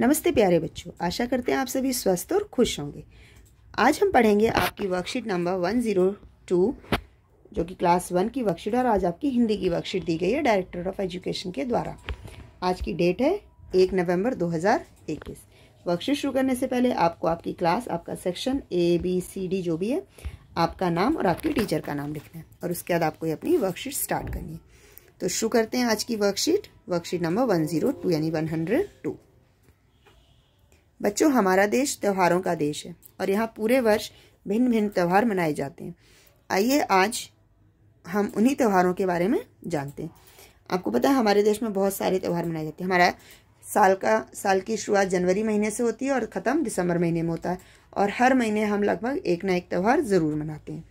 नमस्ते प्यारे बच्चों आशा करते हैं आप सभी स्वस्थ और खुश होंगे आज हम पढ़ेंगे आपकी worksheet number one zero two जो कि क्लास वन की वर्कशीट और आज आपकी हिंदी की वर्कशीट दी गई है डायरेक्टर ऑफ एजुकेशन के द्वारा आज की डेट है एक नवंबर 2021 वर्कशीट शुरू करने से पहले आपको आपकी क्लास आपका section A B C D जो भी है आपका नाम और आपके टीचर का नाम लिखना है और उसके बाद आपको ये अपनी वर्कशीट स्टार्ट करनी है तो शुरू करते हैं आज की worksheet worksheet number one zero two यानी वन हंड्रेड टू बच्चों हमारा देश त्योहारों का देश है और यहाँ पूरे वर्ष भिन्न भिन्न त्यौहार मनाए जाते हैं आइए आज हम उन्हीं त्योहारों के बारे में जानते हैं आपको पता है हमारे देश में बहुत सारे त्यौहार मनाए जाते हैं हमारा साल का साल की शुरुआत जनवरी महीने से होती है और ख़त्म दिसंबर महीने में होता है और हर महीने हम लगभग एक ना एक त्यौहार ज़रूर मनाते हैं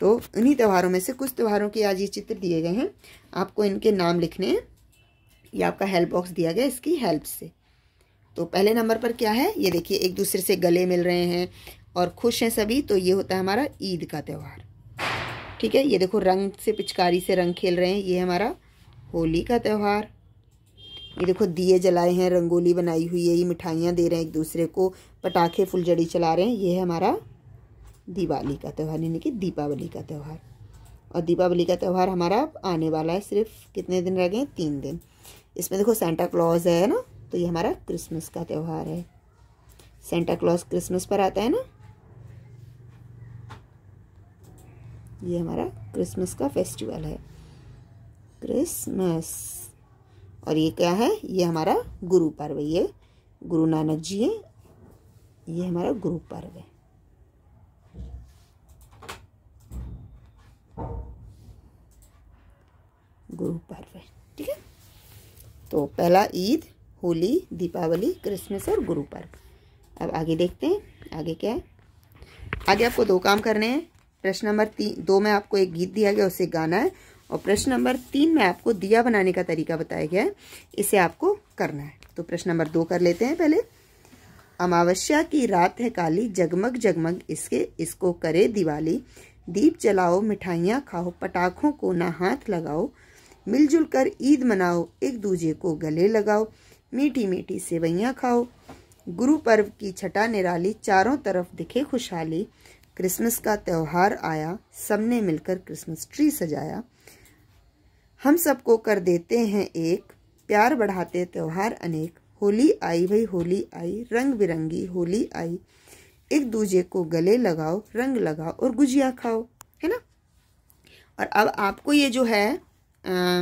तो उन्हीं त्यौहारों में से कुछ त्यौहारों के आज ये चित्र दिए गए हैं आपको इनके नाम लिखने हैं आपका हेल्प बॉक्स दिया गया इसकी हेल्प से तो पहले नंबर पर क्या है ये देखिए एक दूसरे से गले मिल रहे हैं और खुश हैं सभी तो ये होता है हमारा ईद का त्यौहार ठीक है ये देखो रंग से पिचकारी से रंग खेल रहे हैं ये हमारा होली का त्यौहार ये देखो दिए जलाए हैं रंगोली बनाई हुई है ये मिठाइयाँ दे रहे हैं एक दूसरे को पटाखे फुलझड़ी चला रहे हैं ये है हमारा दिवाली का त्यौहार यानी कि दीपावली का त्यौहार और दीपावली का त्यौहार हमारा आने वाला है सिर्फ कितने दिन रह गए तीन दिन इसमें देखो सेंटा क्लॉज है ना तो ये हमारा क्रिसमस का त्यौहार है सेंटा क्लॉज क्रिसमस पर आता है ना ये हमारा क्रिसमस का फेस्टिवल है क्रिसमस और ये क्या है ये हमारा गुरु पर्व ये गुरु नानक जी है ये हमारा गुरु पर्व है गुरु पर्व ठीक है तो पहला ईद होली दीपावली क्रिसमस और गुरु पर्व अब आगे देखते हैं आगे क्या है आगे आपको दो काम करने हैं प्रश्न नंबर तीन दो में आपको एक गीत दिया गया उसे गाना है और प्रश्न नंबर तीन में आपको दिया बनाने का तरीका बताया गया है इसे आपको करना है तो प्रश्न नंबर दो कर लेते हैं पहले अमावस्या की रात है काली जगमग जगमग इसके इसको करे दिवाली दीप जलाओ मिठाइयाँ खाओ पटाखों को ना हाथ लगाओ मिलजुल कर ईद मनाओ एक दूजे को गले लगाओ मीठी मीठी सेवैयाँ खाओ गुरु पर्व की छटा निराली चारों तरफ दिखे खुशहाली क्रिसमस का त्यौहार आया सबने मिलकर क्रिसमस ट्री सजाया हम सबको कर देते हैं एक प्यार बढ़ाते त्यौहार अनेक होली आई भाई होली आई रंग बिरंगी होली आई एक दूजे को गले लगाओ रंग लगाओ और गुजिया खाओ है ना और अब आपको ये जो है आ,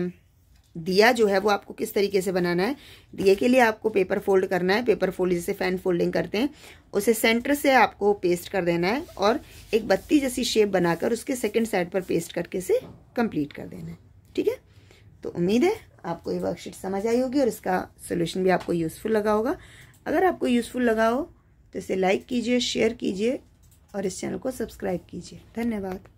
दिया जो है वो आपको किस तरीके से बनाना है दिए के लिए आपको पेपर फोल्ड करना है पेपर फोल्ड जिसे फैन फोल्डिंग करते हैं उसे सेंटर से आपको पेस्ट कर देना है और एक बत्ती जैसी शेप बनाकर उसके सेकंड साइड पर पेस्ट करके इसे कंप्लीट कर देना है ठीक है तो उम्मीद है आपको ये वर्कशीट समझ आई होगी और इसका सोल्यूशन भी आपको यूज़फुल लगा होगा अगर आपको यूज़फुल लगा हो तो इसे लाइक कीजिए शेयर कीजिए और इस चैनल को सब्सक्राइब कीजिए धन्यवाद